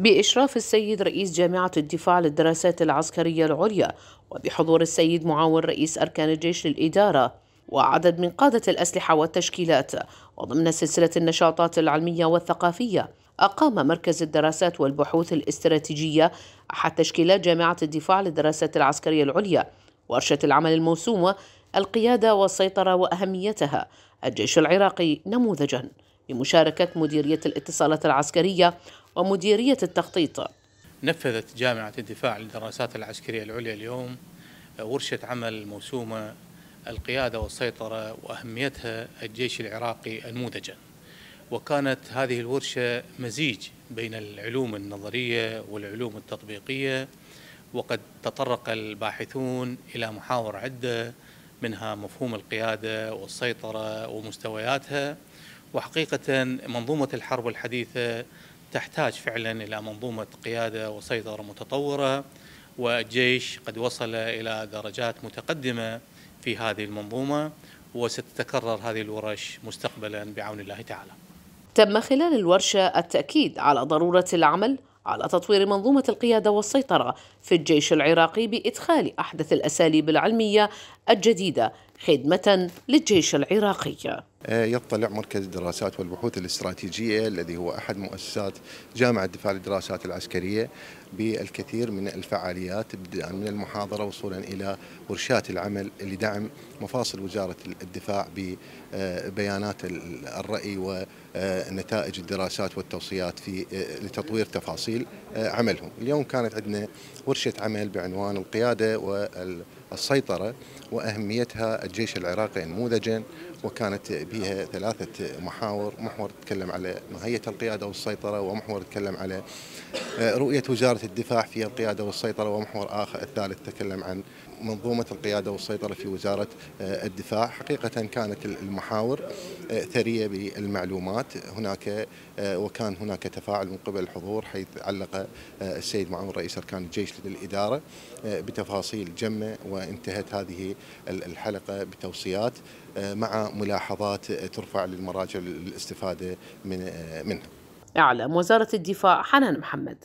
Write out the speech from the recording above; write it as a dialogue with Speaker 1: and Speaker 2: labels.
Speaker 1: بإشراف السيد رئيس جامعة الدفاع للدراسات العسكرية العليا وبحضور السيد معاون رئيس أركان الجيش للإدارة وعدد من قادة الأسلحة والتشكيلات وضمن سلسلة النشاطات العلمية والثقافية أقام مركز الدراسات والبحوث الاستراتيجية أحد تشكيلات جامعة الدفاع للدراسات العسكرية العليا ورشة العمل الموسومة القيادة والسيطرة وأهميتها الجيش العراقي نموذجاً بمشاركة مديرية الاتصالات العسكرية ومديرية التخطيط
Speaker 2: نفذت جامعة الدفاع للدراسات العسكرية العليا اليوم آه، ورشة عمل موسومة القيادة والسيطرة وأهميتها الجيش العراقي أنموذجا وكانت هذه الورشة مزيج بين العلوم النظرية والعلوم التطبيقية وقد تطرق الباحثون إلى محاور عدة منها مفهوم القيادة والسيطرة ومستوياتها وحقيقة منظومة الحرب الحديثة تحتاج فعلا إلى منظومة قيادة وسيطرة متطورة والجيش قد وصل إلى درجات متقدمة في هذه المنظومة وستتكرر هذه الورش مستقبلا بعون الله تعالى
Speaker 1: تم خلال الورشة التأكيد على ضرورة العمل على تطوير منظومة القيادة والسيطرة في الجيش العراقي بإدخال أحدث الأساليب العلمية الجديدة خدمة للجيش العراقي
Speaker 3: آه، يطلع مركز الدراسات والبحوث الاستراتيجية الذي هو أحد مؤسسات جامعة دفاع للدراسات العسكرية بالكثير من الفعاليات ابتداء من المحاضرة وصولا إلى ورشات العمل لدعم مفاصل وزارة الدفاع ببيانات الرأي ونتائج الدراسات والتوصيات في آه، لتطوير تفاصيل آه، عملهم اليوم كانت عندنا ورشة عمل بعنوان القيادة والسيطرة وأهميتها الجيش العراقي نموذجا وكانت بها ثلاثة محاور محور تكلم على ماهية القيادة والسيطرة ومحور تكلم على رؤية وزارة الدفاع في القيادة والسيطرة ومحور آخر الثالث تكلم عن منظومة القيادة والسيطرة في وزارة آه، الدفاع حقيقة كانت المحاور آه، ثرية بالمعلومات هناك آه، وكان هناك تفاعل من قبل الحضور حيث علق السيد معاون رئيس أركان الجيش للإدارة بتفاصيل جمة وانتهت هذه الحلقة بتوصيات مع ملاحظات ترفع
Speaker 1: للمراجع للاستفادة منها أعلم وزارة الدفاع حنان محمد